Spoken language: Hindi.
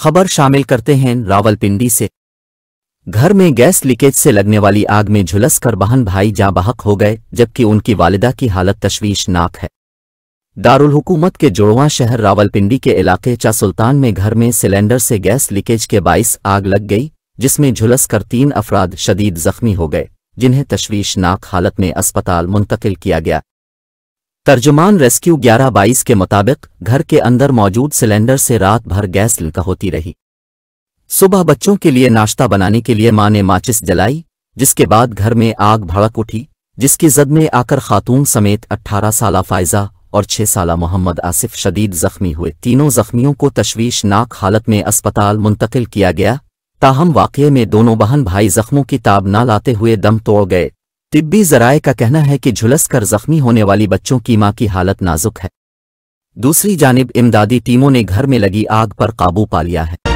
खबर शामिल करते हैं रावलपिंडी से घर में गैस लीकेज से लगने वाली आग में झुलस कर बहन भाई जा बहक हो गए जबकि उनकी वालिदा की हालत तश्वीशनाक है दारुलहुकूमत के जुड़वा शहर रावलपिंडी के इलाके चा सुल्तान में घर में सिलेंडर से गैस लीकेज के बाईस आग लग गई जिसमें झुलस कर तीन अफराद शदीद जख्मी हो गए जिन्हें तश्वीशनाक हालत में अस्पताल मुंतकिल किया गया तर्जुमान रेस्क्यू ग्यारह बाईस के मुताबिक घर के अंदर मौजूद सिलेंडर से रात भर गैस लीक होती रही सुबह बच्चों के लिए नाश्ता बनाने के लिए मां ने माचिस जलाई जिसके बाद घर में आग भड़क उठी जिसकी जद में आकर खातून समेत 18 साल फायजा और 6 साल मोहम्मद आसिफ शदीद जख्मी हुए तीनों जख्मियों को तशवीशनाक हालत में अस्पताल मुंतकिल किया गया ताहम वाक़े में दोनों बहन भाई जख्मों की ताब न लाते हुए दम तोड़ गए तिब्बी जराए का कहना है कि झुलसकर जख्मी होने वाली बच्चों की मां की हालत नाजुक है दूसरी जानब इमदादी टीमों ने घर में लगी आग पर काबू पा लिया है